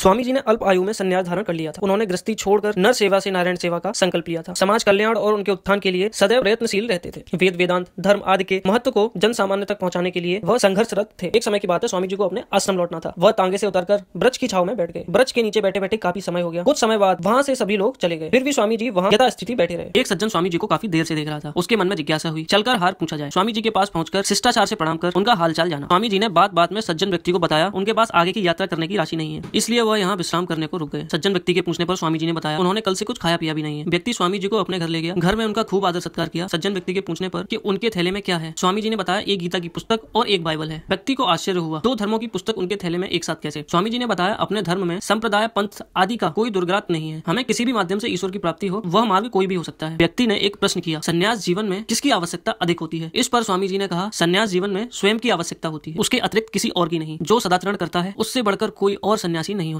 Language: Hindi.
स्वामी जी ने अल्प आयु में संन्यास धारण कर लिया था उन्होंने गृहस्थी छोड़कर नर सेवा से नारायण सेवा का संकल्प लिया था समाज कल्याण और उनके उत्थान के लिए सदैव प्रयत्नशील रहते थे वेद वेदांत धर्म आदि के महत्व को जन सामान्य तक पहुंचाने के लिए वह संघर्षरत थे एक समय की बात है स्वामी जी को अपने आश्रम लौटना था वह तांगे से उतरकर ब्रज की छाव में बैठ गए ब्रज के नीचे बैठे बैठे काफी समय हो गया कुछ समय बाद वहां से सभी लोग चले गए फिर भी स्वामी जी वहां स्थिति बैठे रहे एक सज्जन स्वामी जी को काफी देर से देख रहा था उसके मन में जिज्ञासा हुई चलकर हार पूछा जाए स्वामी जी के पास पहुंचकर शिष्टाचार से प्रणाम कर उनका हाल जाना स्वामी जी ने बात बात में सज्जन व्यक्ति को बताया उनके पास आगे की यात्रा करने की राशि नहीं है इसलिए वह यहाँ विश्राम करने को रुक गए सज्जन व्यक्ति के पूछने पर स्वामी जी ने बताया उन्होंने कल से कुछ खाया पिया भी नहीं है व्यक्ति स्वामी जी को अपने घर ले गया घर में उनका खूब आदर सत्कार किया सज्जन व्यक्ति के पूछने पर कि उनके थैले में क्या है स्वामी जी ने बताया एक गीता की पुस्तक और एक बाइबल है व्यक्ति को आश्चर्य हुआ दो धर्मों की पुस्तक उनके थैले में एक साथ कैसे स्वामी जी ने बताया अपने धर्म में संप्रदाय पंथ आदि का कोई दुर्ग्रात नहीं है हमें किसी भी माध्यम से ईश्वर की प्राप्ति हो वह मार्ग कोई भी हो सकता है व्यक्ति ने एक प्रश्न किया संन्यास जीवन में किसकी आवश्यकता अधिक होती है इस पर स्वामी जी ने कहा संन्यास जीवन में स्वयं की आवश्यकता होती है उसके अतिरिक्त किसी और की नहीं जो सदाचरण करता है उससे बढ़कर कोई और सन्यासी नहीं हो